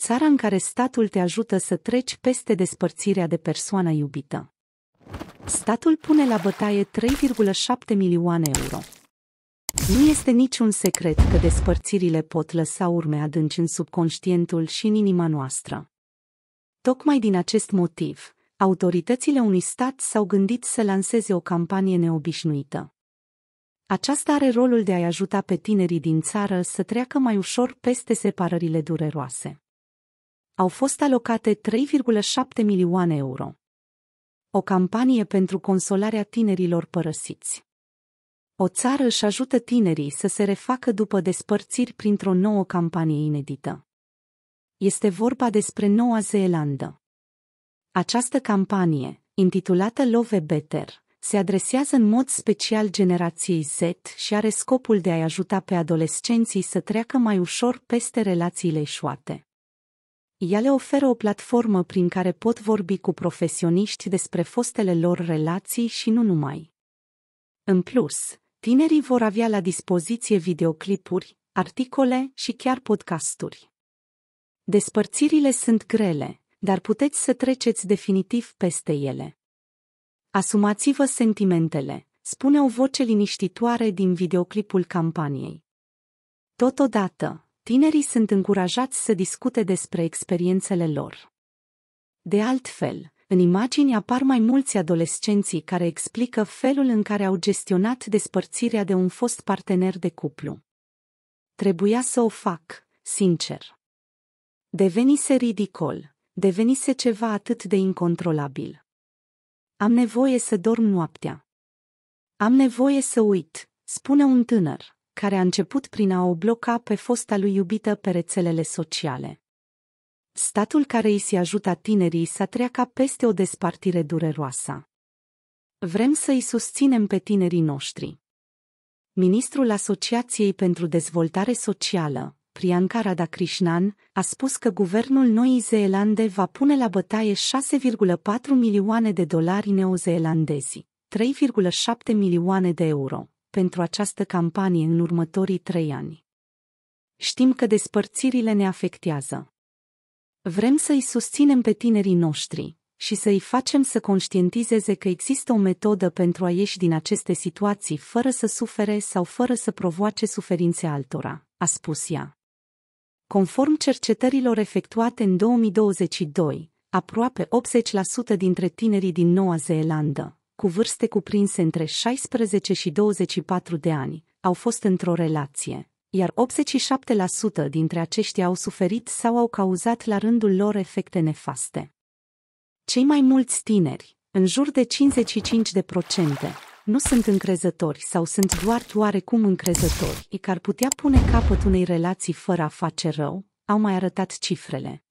țara în care statul te ajută să treci peste despărțirea de persoana iubită. Statul pune la bătaie 3,7 milioane euro. Nu este niciun secret că despărțirile pot lăsa urme adânci în subconștientul și în inima noastră. Tocmai din acest motiv, autoritățile unui stat s-au gândit să lanseze o campanie neobișnuită. Aceasta are rolul de a-i ajuta pe tinerii din țară să treacă mai ușor peste separările dureroase au fost alocate 3,7 milioane euro. O campanie pentru consolarea tinerilor părăsiți. O țară își ajută tinerii să se refacă după despărțiri printr-o nouă campanie inedită. Este vorba despre Noua Zeelandă. Această campanie, intitulată Love Better, se adresează în mod special generației Z și are scopul de a-i ajuta pe adolescenții să treacă mai ușor peste relațiile eșuate. Ea le oferă o platformă prin care pot vorbi cu profesioniști despre fostele lor relații și nu numai. În plus, tinerii vor avea la dispoziție videoclipuri, articole și chiar podcasturi. Despărțirile sunt grele, dar puteți să treceți definitiv peste ele. Asumați-vă sentimentele, spune o voce liniștitoare din videoclipul campaniei. Totodată, Tinerii sunt încurajați să discute despre experiențele lor. De altfel, în imagini apar mai mulți adolescenții care explică felul în care au gestionat despărțirea de un fost partener de cuplu. Trebuia să o fac, sincer. Devenise ridicol, devenise ceva atât de incontrolabil. Am nevoie să dorm noaptea. Am nevoie să uit, spune un tânăr care a început prin a o bloca pe fosta lui iubită pe rețelele sociale. Statul care îi se ajuta tinerii să treacă peste o despartire dureroasă. Vrem să îi susținem pe tinerii noștri. Ministrul Asociației pentru Dezvoltare Socială, Priyanka Radhakrishnan, a spus că guvernul Noii Zeelande va pune la bătaie 6,4 milioane de dolari neozeelandezi, 3,7 milioane de euro pentru această campanie în următorii trei ani. Știm că despărțirile ne afectează. Vrem să îi susținem pe tinerii noștri și să îi facem să conștientizeze că există o metodă pentru a ieși din aceste situații fără să sufere sau fără să provoace suferințe altora, a spus ea. Conform cercetărilor efectuate în 2022, aproape 80% dintre tinerii din Noua Zeelandă cu vârste cuprinse între 16 și 24 de ani, au fost într-o relație, iar 87% dintre aceștia au suferit sau au cauzat la rândul lor efecte nefaste. Cei mai mulți tineri, în jur de 55%, nu sunt încrezători sau sunt doar oarecum încrezători, că ar putea pune capăt unei relații fără a face rău, au mai arătat cifrele.